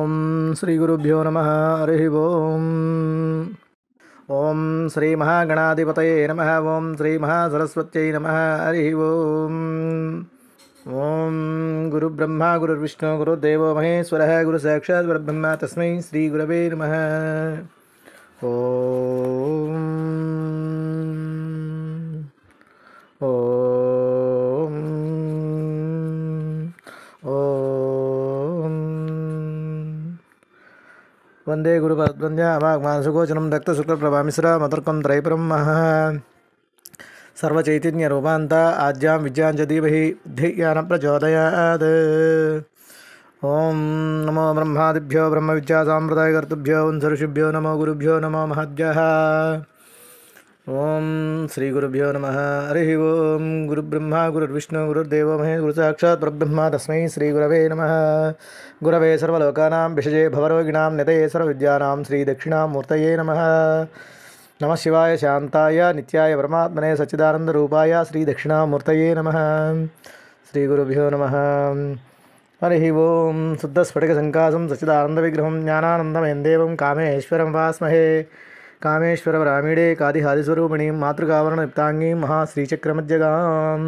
ॐ श्रीगुरुभ्यो नमः हरिः श्री महागणाधिपत नम नमः श्री महासरस्वत नम हरिः ओम् ॐ गुरुब्रह्मा गुरुर्विष्णु गुरुदेवो महेश्वरः गुरुसाक्षात् परब्रह्म तस्मै श्रीगुरवे नमः ॐ वंदे गुरुपद्वन्द्याभागमानसुगोचरं दत्तशुक्लप्रभामिश्र मदर्कं त्रैपरमः सर्वचैतन्यरूपान्त आद्यां ध्यान बुद्धिज्ञानप्रचोदयात् ॐ नमो ब्रह्मादिभ्यो ब्रह्म ब्रह्मविद्यासाम्प्रदायकर्तृभ्यो वंसऋषिभ्यो नमो गुरुभ्यो नमो महद्यः ओम श्री गुरुभ्यो नम हरि ओम विष्णु गुरु देव महे गुरु साक्षात् परब्रह्म तस्म श्री गुरव नम गुरवे सर्वोकाना विषजे भवरोगिणां नितये दक्षिणा मूर्त नम नम शिवाय शांताय नित्याय परमात्मने मूर्त नम श्री गुरुभ्यो नम हरि ओं शुद्धस्फटिकसङ्कासं सच्चिदानन्दविग्रहं विग्रह देवं कामेश्वर वास्महे కామేశ్వర రామిడే కాదిహాదిస్వరూపిణీం మాతృకావరణ యుక్తాంగీం మహాశ్రీచక్రమధ్యగాం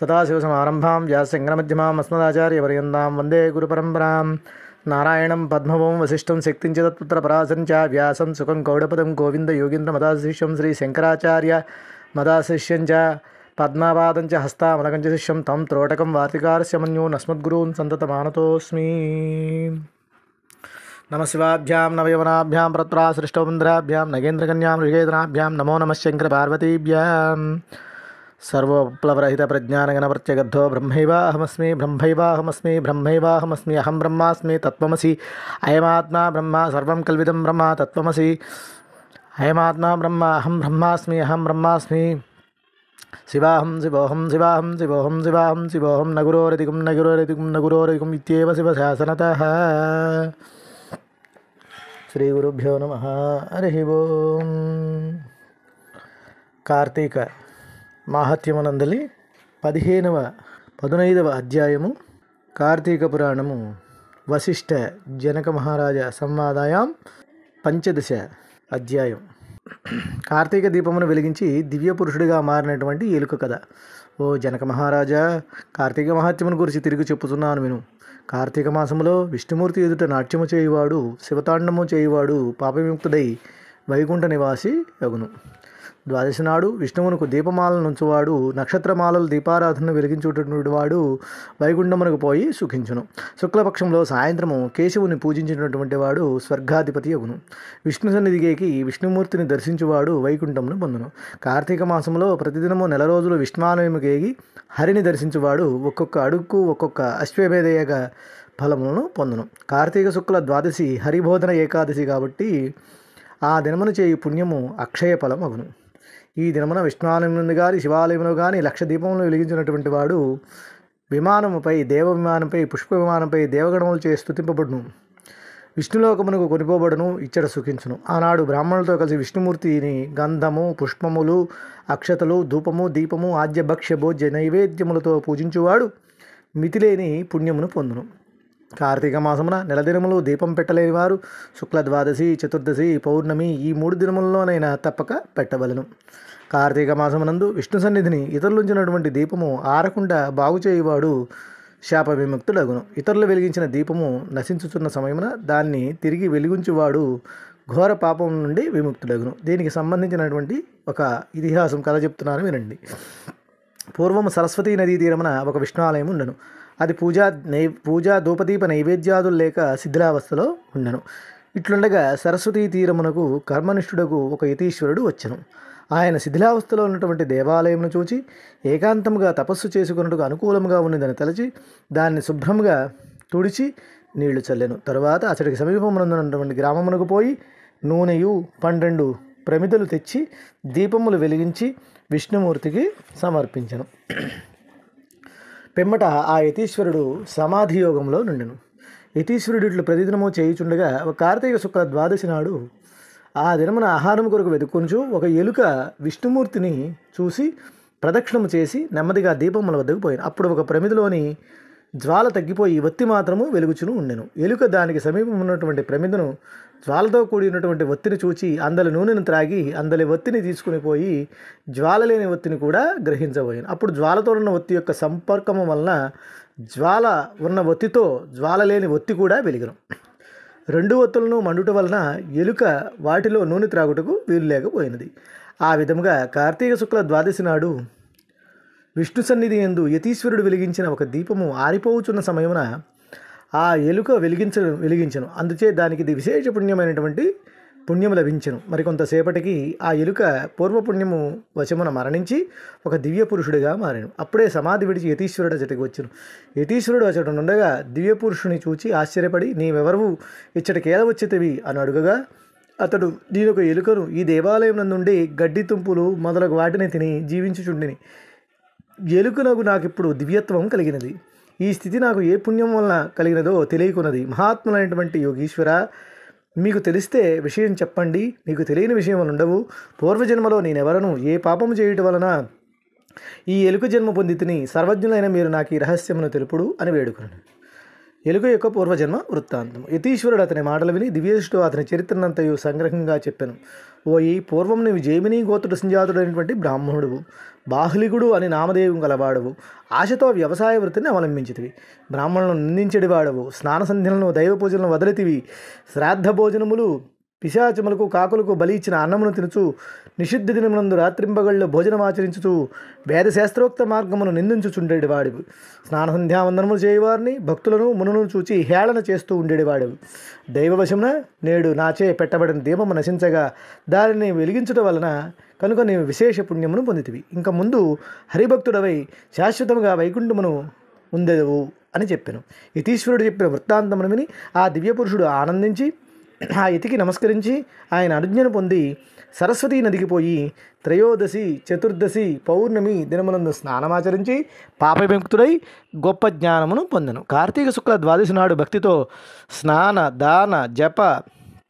సదాశివసమారంభాం వ్యాసశంకరమధ్యమాం అస్మదాచార్యపర్యంతాం వందే గురు పరంపరాం నారాయణం పద్మవం వశిష్టం శక్తిం తత్పుత్ర పరాశం చ వ్యాసం సుఖం గౌడపదం గోవింద యోగీంద్ర మదాశిష్యం శ్రీ శంకరాచార్య మదాశిష్యం చ పద్మాపాదం చ హస్తామలకం చ శిష్యం తం త్రోటకం వార్తికారస్యమన్యూన్ అస్మద్గురూన్ సంతతమానతోస్మి नम शिवाभ्यां नवयवनाभ्यां प्रत्रासृष्टवन्द्राभ्यां नगेन्द्रकन्यां ऋषेदनाभ्यां नमो नमः शङ्करपार्वतीभ्यां सर्वप्लवरहितप्रज्ञानगणप्रत्यगद्धो ब्रह्मैवाहमस्मि ब्रह्मैवाहमस्मि ब्रह्मैवाहमस्मि अहं ब्रह्मास्मि तत्त्वमसि अयमात्मा ब्रह्म सर्वं कल्विदं ब्रह्म तत्त्वमसि अयमात्मा ब्रह्म अहं ब्रह्मास्मि अहं ब्रह्मास्मि शिवाहं शिवोऽहं शिवाहं शिवोहम शिवाहं शिवोहम न गुरोरधिकं न गुरोरधिकं न गुरोरधिकम् इत्येव शिवशासनतः శ్రీ గురుభ్యో నమ హరి ఓం కార్తీక మాహత్యమనందలి పదిహేనవ పదునైదవ అధ్యాయము కార్తీక పురాణము వశిష్ఠ జనక మహారాజ సంవాదాయం పంచదశ అధ్యాయం కార్తీక దీపమును వెలిగించి దివ్య పురుషుడిగా మారినటువంటి ఎలుక కథ ఓ జనక మహారాజా కార్తీక మహాత్మ్యం గురించి తిరిగి చెప్పుతున్నాను విను కార్తీక మాసంలో విష్ణుమూర్తి ఎదుట నాట్యము చేయువాడు శివతాండము చేయువాడు పాపవిముక్తుడై వైకుంఠ నివాసి అగును ద్వాదశి నాడు విష్ణువునకు దీపమాలనుంచువాడు నక్షత్రమాలలు దీపారాధనను వెలిగించుటటువంటి వాడు వైగుండమునకు పోయి సుఖించును శుక్లపక్షంలో సాయంత్రము కేశవుని పూజించినటువంటి వాడు స్వర్గాధిపతి అగును విష్ణు సన్నిధిగేకి విష్ణుమూర్తిని దర్శించువాడు వైకుంఠమును పొందును కార్తీక మాసంలో ప్రతిదినము నెల రోజులు విష్ణాలయముకేగి హరిని దర్శించువాడు ఒక్కొక్క అడుక్కు ఒక్కొక్క అశ్వమేధయగ ఫలములను పొందును కార్తీక శుక్ల ద్వాదశి హరిబోధన ఏకాదశి కాబట్టి ఆ దినమును చేయు పుణ్యము అక్షయ ఫలం అగును ఈ దినమున విష్ణువాలయంలో కానీ శివాలయంలో కానీ లక్ష దీపంలో వెలిగించినటువంటి వాడు విమానముపై దేవ విమానంపై పుష్ప విమానంపై దేవగణములు చే స్థుతింపబడును విష్ణులోకమునకు కొనిపోబడును ఇచ్చట సుఖించును ఆనాడు బ్రాహ్మణులతో కలిసి విష్ణుమూర్తిని గంధము పుష్పములు అక్షతలు ధూపము దీపము ఆద్యభక్ష్య భోజ్య నైవేద్యములతో పూజించువాడు మితిలేని పుణ్యమును పొందును కార్తీక మాసమున నెల దినములు దీపం పెట్టలేని వారు శుక్ల ద్వాదశి చతుర్దశి పౌర్ణమి ఈ మూడు దినముల్లోనైనా తప్పక పెట్టవలను కార్తీక మాసమునందు విష్ణు సన్నిధిని ఇతరులుంచినటువంటి దీపము ఆరకుండా బాగు చేయువాడు శాప విముక్తుడగును ఇతరులు వెలిగించిన దీపము నశించుతున్న సమయమున దాన్ని తిరిగి వెలిగించువాడు ఘోర పాపం నుండి విముక్తుడగును దీనికి సంబంధించినటువంటి ఒక ఇతిహాసం కథ చెప్తున్నాను వినండి పూర్వం సరస్వతీ నదీ తీరమున ఒక విష్ణు ఆలయం ఉండను అది పూజా నై పూజా ధూపదీప నైవేద్యాదులు లేక శిథిలావస్థలో ఉండను ఇట్లుండగా సరస్వతీ తీరమునకు కర్మనిష్ఠుడకు ఒక యతీశ్వరుడు వచ్చను ఆయన శిథిలావస్థలో ఉన్నటువంటి దేవాలయమును చూచి ఏకాంతముగా తపస్సు చేసుకున్నట్టుకు అనుకూలంగా ఉన్నదని తలచి దాన్ని శుభ్రంగా తుడిచి నీళ్లు చల్లెను తరువాత అతడికి సమీపమునందునటువంటి గ్రామమునకు పోయి నూనెయు పన్నెండు ప్రమిదలు తెచ్చి దీపములు వెలిగించి విష్ణుమూర్తికి సమర్పించను పిమ్మట ఆ యతీశ్వరుడు సమాధి యోగంలో నుండెను యతీశ్వరుడు ఇట్లు ప్రతిదినము చేయుచుండగా ఒక కార్తీక శుక్ల ద్వాదశి నాడు ఆ దినమున ఆహారం కొరకు వెతుక్కొంచు ఒక ఎలుక విష్ణుమూర్తిని చూసి ప్రదక్షిణము చేసి నెమ్మదిగా దీపముల వద్దకు పోయాను అప్పుడు ఒక ప్రమిదిలోని జ్వాల తగ్గిపోయి ఒత్తి మాత్రము వెలుగుచును ఉండెను ఎలుక దానికి సమీపం ఉన్నటువంటి ప్రమిదను జ్వాలతో కూడినటువంటి ఒత్తిని చూచి అందల నూనెను త్రాగి అందలి ఒత్తిని తీసుకుని పోయి జ్వాల లేని ఒత్తిని కూడా గ్రహించబోయాను అప్పుడు జ్వాలతో ఉన్న ఒత్తి యొక్క సంపర్కము వలన జ్వాల ఉన్న ఒత్తితో జ్వాల లేని ఒత్తి కూడా వెలిగిన రెండు ఒత్తులను మండుట వలన ఎలుక వాటిలో నూనె త్రాగుటకు వీలు లేకపోయినది ఆ విధముగా కార్తీక శుక్ల ద్వాదశి నాడు విష్ణు సన్నిధి ఎందు యతీశ్వరుడు వెలిగించిన ఒక దీపము ఆరిపోవుచున్న సమయమున ఆ ఎలుక వెలిగించ వెలిగించను అందుచే దానికి ఇది విశేష పుణ్యమైనటువంటి పుణ్యము లభించను మరికొంతసేపటికి ఆ ఎలుక పూర్వపుణ్యము వశమున మరణించి ఒక దివ్య పురుషుడిగా మారాను అప్పుడే సమాధి విడిచి యతీశ్వరుడు అచటికి వచ్చాను యతీశ్వరుడు అచట ఉండగా దివ్య పురుషుని చూచి ఆశ్చర్యపడి నీవెవరు ఇచ్చటికేల వచ్చేతవి అని అడుగగా అతడు నేను ఒక ఎలుకను ఈ దేవాలయం నుండి గడ్డి తుంపులు మొదలగు వాటిని తిని జీవించుచుండిని ఎలుకునగు నాకు ఇప్పుడు దివ్యత్వం కలిగినది ఈ స్థితి నాకు ఏ పుణ్యం వలన కలిగినదో తెలియకున్నది మహాత్ములైనటువంటి యోగీశ్వర మీకు తెలిస్తే విషయం చెప్పండి మీకు తెలియని విషయం ఉండవు పూర్వజన్మలో నేనెవరను ఏ పాపము చేయటం వలన ఈ ఎలుక జన్మ పొందితిని సర్వజ్ఞులైన మీరు నాకు ఈ రహస్యమును తెలుపుడు అని వేడుకున్నాను ఎలుగు యొక్క పూర్వజన్మ వృత్తాంతం యతీశ్వరుడు అతని మాటలు విని దివ్యేశుడు అతని చరిత్రనంతయు సంగ్రహంగా చెప్పాను ఓ ఈ పూర్వం నీవు జైమిని గోత్రుడు సంజాతుడైనటువంటి బ్రాహ్మణుడు బాహ్లిగుడు అని నామదేవం గలవాడవు ఆశతో వ్యవసాయ వృత్తిని అవలంబించితివి బ్రాహ్మణులను నిందించడివాడవు స్నాన సంధ్యలను దైవ పూజలను వదిలితివి శ్రాద్ధ భోజనములు పిశాచములకు కాకులకు బలి ఇచ్చిన అన్నమును తినుచు నిషిద్ధ దినమునందు రాత్రింబగళ్ళు భోజనమాచరించుచు వేదశాస్త్రోక్త మార్గమును నిందించుచుండేటి వాడివి స్నానసంధ్యావందనము చేయవారిని భక్తులను మునులను చూచి హేళన చేస్తూ ఉండేవాడు దైవవశమున నేడు నాచే పెట్టబడిన దీపము నశించగా దానిని వెలిగించడం వలన కనుక నేను విశేష పుణ్యమును పొందితివి ఇంకా ముందు హరిభక్తుడవై శాశ్వతముగా వైకుంఠమును ఉందెదవు అని చెప్పాను యతీశ్వరుడు చెప్పిన వృత్తాంతమును విని ఆ దివ్యపురుషుడు ఆనందించి ఆ యతికి నమస్కరించి ఆయన అనుజ్ఞను పొంది సరస్వతీ నదికి పోయి త్రయోదశి చతుర్దశి పౌర్ణమి దినమునందు స్నానమాచరించి పాపవిముక్తుడై గొప్ప జ్ఞానమును పొందను కార్తీక శుక్ల ద్వాదశి నాడు భక్తితో స్నాన దాన జప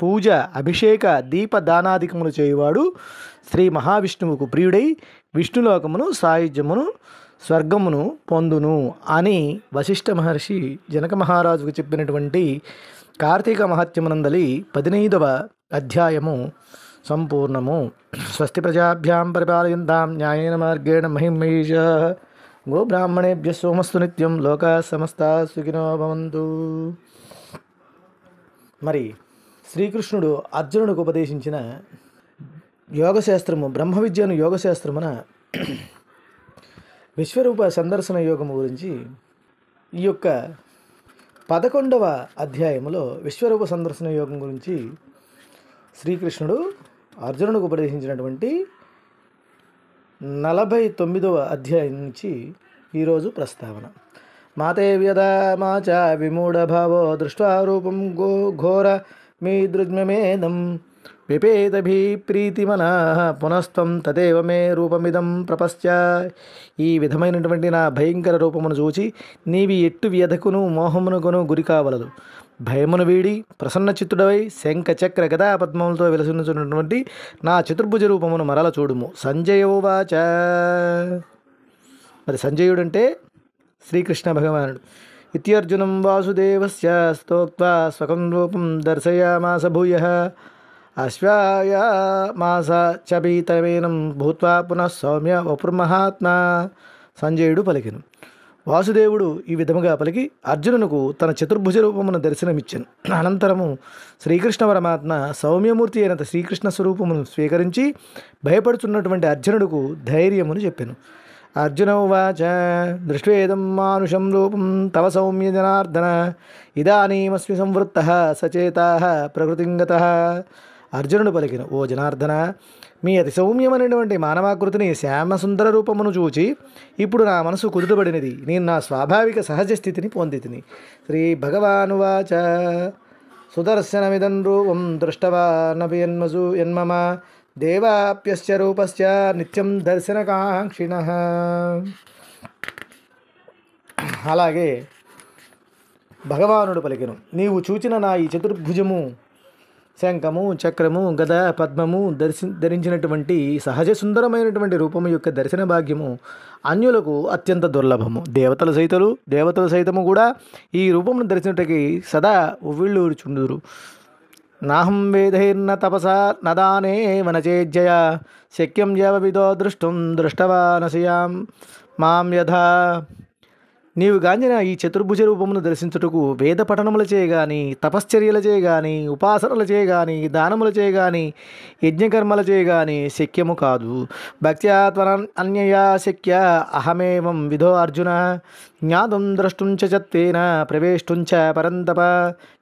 పూజ అభిషేక దీప దానాధికములు చేయువాడు శ్రీ మహావిష్ణువుకు ప్రియుడై విష్ణులోకమును సాయుధ్యమును స్వర్గమును పొందును అని వశిష్ఠ మహర్షి జనక మహారాజుకు చెప్పినటువంటి కార్తీక మహత్యమునందలి పదినైదవ అధ్యాయము సంపూర్ణము స్వస్తి ప్రజాభ్యాం పరిపాలయంతాం న్యాయన మార్గేణ మహిమేష గోబ్రాహ్మణేభ్య సోమస్తు నిత్యం లోక సమస్త సుఖినో భవంతు మరి శ్రీకృష్ణుడు అర్జునుడికి ఉపదేశించిన యోగశాస్త్రము బ్రహ్మ విద్యను యోగశాస్త్రమున విశ్వరూప సందర్శన యోగము గురించి ఈ యొక్క పదకొండవ అధ్యాయంలో విశ్వరూప సందర్శన యోగం గురించి శ్రీకృష్ణుడు అర్జునుడికి ఉపదేశించినటువంటి నలభై తొమ్మిదవ అధ్యాయం నుంచి ఈరోజు ప్రస్తావన మాతే వ్యధమాచ విమూఢభావో దృష్టారూపం గో ఘోర మీ దృగ్మేదం పిపేతభి ప్రీతిమనా పునస్త్వం తదేవ మే రూపమిదం ప్రపశ్చ ఈ విధమైనటువంటి నా భయంకర రూపమును చూచి నీవి ఎట్టు వ్యధకును మోహమునుకును గురి కావలదు భయమును వీడి ప్రసన్న చిత్తుడవై శంఖ చక్ర గదా పద్మములతో విలసినటువంటి నా చతుర్భుజ రూపమును మరల చూడుము సంజయోవాచ మరి సంజయుడంటే శ్రీకృష్ణ భగవానుడు ఇత్యర్జునం వాసుదేవస్య స్తోక్వా స్వకం రూపం దర్శయామాస భూయ మాస చబీతమేనం భూత్వా పునః సౌమ్య వపుర్మహాత్మా సంజయుడు పలికిను వాసుదేవుడు ఈ విధముగా పలికి అర్జునునకు తన చతుర్భుజ రూపమును దర్శనమిచ్చాను అనంతరము శ్రీకృష్ణ పరమాత్మ సౌమ్యమూర్తి అయిన శ్రీకృష్ణ స్వరూపమును స్వీకరించి భయపడుతున్నటువంటి అర్జునుడుకు ధైర్యమును చెప్పాను అర్జున ఉవాచ దృష్వేదం మానుషం రూపం తవ సౌమ్య జనార్దన ఇదానీమస్మి సంవృత్త సచేత ప్రకృతింగత అర్జునుడు పలికిన ఓ జనార్దన మీ అతి సౌమ్యమైనటువంటి మానవాకృతిని శ్యామసుందర రూపమును చూచి ఇప్పుడు నా మనసు కుదుటబడినది నేను నా స్వాభావిక సహజ స్థితిని పొందితిని శ్రీ భగవానువాచ సుదర్శనమిదం రూపం దృష్టవా నభియన్మజు యన్మమ దేవాప్యశ్చ రూపస్య నిత్యం దర్శనకాంక్షిణ అలాగే భగవానుడు పలికిను నీవు చూచిన నా ఈ చతుర్భుజము శంఖము చక్రము గద పద్మము దర్శి ధరించినటువంటి సహజ సుందరమైనటువంటి రూపము యొక్క దర్శన భాగ్యము అన్యులకు అత్యంత దుర్లభము దేవతల సైతలు దేవతల సైతము కూడా ఈ రూపమును దర్శించటకి సదా ఉవ్విళ్ళూరుచుండుదురు నాహం వేధైర్న తపసా నదానే వనచేజ్జయ శక్యం జవ విదో దృష్టం దృష్టవానసియాం మాం యథా నీవు గాంజిన ఈ చతుర్భుజ రూపమును దర్శించుటకు వేద పఠనముల చేయగాని తపశ్చర్యల చేయగాని ఉపాసనలు చేయగాని దానములు చేయగాని యజ్ఞకర్మలు చేయగాని శక్యము కాదు భక్త్యాత్వన అన్యయా శక్య అహమేవం విధో అర్జున జ్ఞాతం ద్రష్టుంచ చత్తేన ప్రవేష్టుంచ పరంతప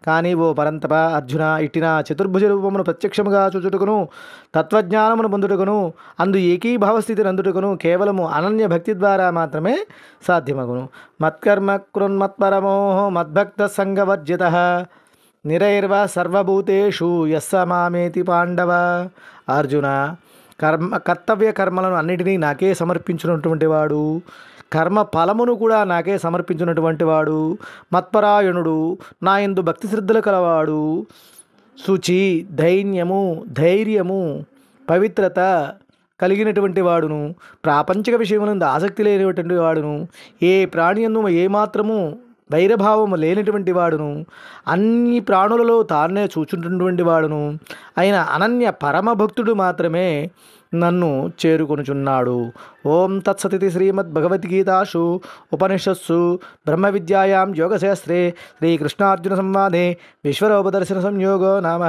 కానీ ఓ పరంతప అర్జున ఇట్టిన చతుర్భుజ రూపమును ప్రత్యక్షముగా చూచుటకును తత్వజ్ఞానమును పొందుటకును అందు ఏకీభావస్థితిని అందుటకును కేవలము అనన్య భక్తి ద్వారా మాత్రమే సాధ్యమగును మత్కర్మ కృన్మత్పరమోహో మద్భక్తసంగవర్జిత నిరైర్వ సర్వభూతేషు ఎస్స మామేతి పాండవ అర్జున కర్మ కర్తవ్య కర్మలను అన్నిటినీ నాకే సమర్పించినటువంటి వాడు కర్మ ఫలమును కూడా నాకే సమర్పించినటువంటి వాడు మత్పరాయణుడు నా ఎందు భక్తి శ్రద్ధలు కలవాడు శుచి ధైన్యము ధైర్యము పవిత్రత కలిగినటువంటి వాడును ప్రాపంచిక విషయములందు ఆసక్తి లేనటువంటి వాడును ఏ ప్రాణి ఏమాత్రము వైరభావము లేనటువంటి వాడును అన్ని ప్రాణులలో తానే చూచుంటున్నటువంటి వాడును అయిన అనన్య పరమభక్తుడు మాత్రమే నన్ను చేరుకొనుచున్నాడు ఓం తత్సతి శ్రీమద్ భగవద్గీతాసు ఉపనిషత్సు బ్రహ్మ విద్యాయాం యోగశాస్త్రే శ్రీకృష్ణార్జున సంవాదే విశ్వరూపదర్శన సంయోగో నామ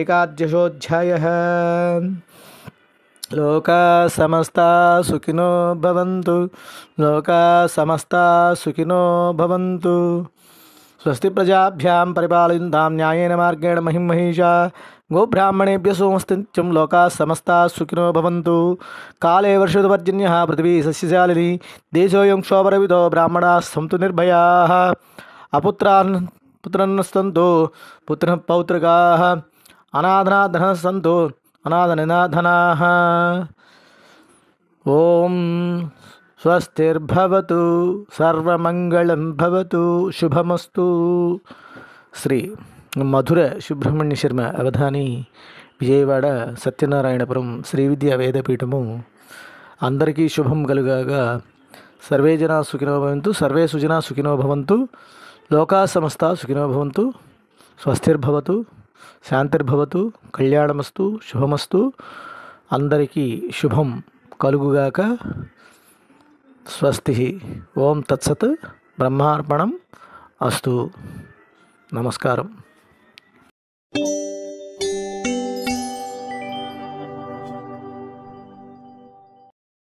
ఏకాదశోధ్యాయ लोका समस्ता सुखिनो भवन्तु लोका समस्ता सुखिनो भवन्तु स्वस्ति प्रजाभ्यां परिपालयन्तां न्यायेन मार्गेण महिं महिषा गोब्राह्मणेभ्य सोमस्तिं लोका समस्ता सुखिनो भवन्तु काले वर्षुतपर्जन्यः पृथिवी सस्यशालिनी देशोऽयं क्षोभरविदो ब्राह्मणाः सन्तु निर्भयाः अपुत्रान् पुत्रन्नस्तन्तु पुत्रः पौत्रगाः अनाधनाधनः सन्तु అనాథ నినాథనా ఓం స్వస్తిర్భవతు సర్వమంగళం భవతు శుభమస్తు శ్రీ మధుర సుబ్రహ్మణ్య శర్మ అవధాని విజయవాడ సత్యనారాయణపురం శ్రీ విద్యా వేదపీఠము అందరికీ శుభం కలుగాగా సర్వే జనా సుఖినో భవంతు సర్వే సుజనా సుఖినో భవంతు లోకా సమస్త సుఖినో భవంతు స్వస్తిర్భవతు శాంతిర్భవతు కళ్యాణమస్తు శుభమస్తు అందరికీ శుభం కలుగుగాక స్వస్తి ఓం తత్సత్ బ్రహ్మార్పణం అస్తు నమస్కారం